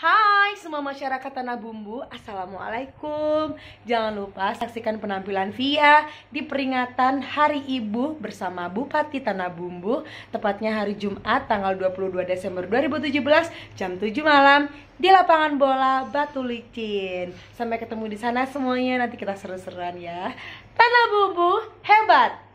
Hai semua masyarakat Tanah Bumbu, Assalamualaikum Jangan lupa saksikan penampilan Via di peringatan Hari Ibu bersama Bupati Tanah Bumbu Tepatnya hari Jumat tanggal 22 Desember 2017 jam 7 malam di lapangan bola Batu Licin Sampai ketemu di sana semuanya, nanti kita seru-seruan ya Tanah Bumbu, hebat!